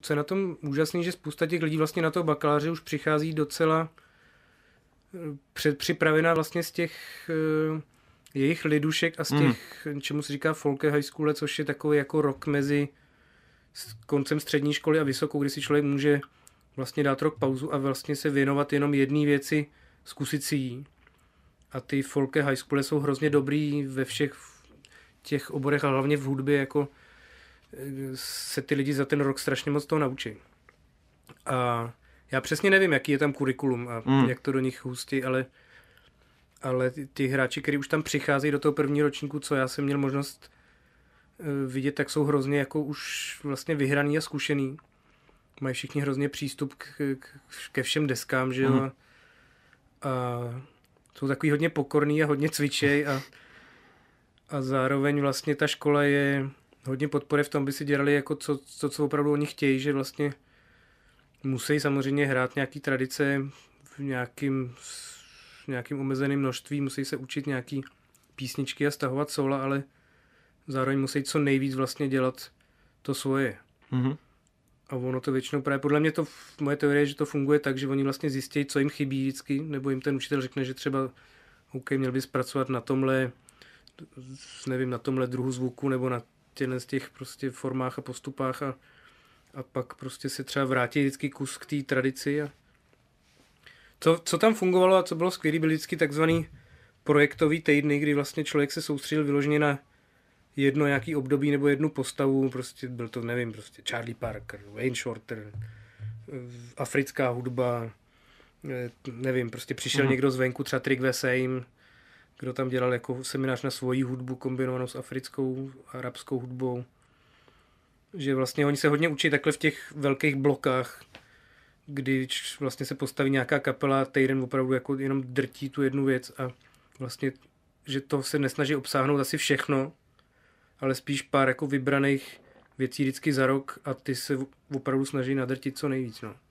Co je na tom úžasný, že spousta těch lidí vlastně na to bakaláře už přichází docela eh, předpřipravená vlastně z těch eh, jejich lidušek a z mhm. těch, mm. čemu se říká folke high school, což je takový jako rok mezi koncem střední školy a vysokou, kdy si člověk může vlastně dát rok pauzu a vlastně se věnovat jenom jedné věci, zkusit si jí. A ty folke high school jsou hrozně dobrý ve všech těch oborech a hlavně v hudbě jako se ty lidi za ten rok strašně moc toho naučí. A já přesně nevím, jaký je tam kurikulum a mm. jak to do nich hustí, ale, ale ty hráči, kteří už tam přicházejí do toho prvního ročníku, co já jsem měl možnost eh, vidět, tak jsou hrozně jako už vlastně vyhraný a zkušený. Mají všichni hrozně přístup k, k, ke všem deskám, že jo. Mm. A jsou takový hodně pokorný a hodně cvičej a, a zároveň vlastně ta škola je hodně podpory v tom, by si dělali jako co, co, co opravdu oni chtějí, že vlastně musí samozřejmě hrát nějaký tradice v nějakým, v nějakým omezeným množství, musí se učit nějaký písničky a stahovat sola, ale zároveň musí co nejvíc vlastně dělat to svoje. Mm-hmm. A ono to většinou právě, podle mě to, moje teorie je, že to funguje tak, že oni vlastně zjistí, co jim chybí vždycky, nebo jim ten učitel řekne, že třeba OK, měl bys pracovat na tomhle, nevím, na tomhle druhu zvuku, nebo na těchto těch prostě formách a postupách a, a pak prostě se třeba vrátí vždycky kus k té tradici. A... Co, co tam fungovalo a co bylo skvělé, byly vždycky takzvaný projektový týdny, kdy vlastně člověk se soustředil vyloženě na jedno nějaký období nebo jednu postavu, prostě byl to, nevím, prostě Charlie Parker, Wayne Shorter, eh, africká hudba, eh, nevím, prostě přišel mm. někdo zvenku, třeba Trick Veseim, kdo tam dělal jako seminář na svoji hudbu kombinovanou s africkou a arabskou hudbou. Že vlastně oni se hodně učí takhle v těch velkých blokách, když vlastně se postaví nějaká kapela, týden opravdu jako jenom drtí tu jednu věc a vlastně, že to se nesnaží obsáhnout asi všechno, ale spíš pár jako vybraných věcí vždycky za rok a ty se opravdu snaží nadrtit co nejvíc. No.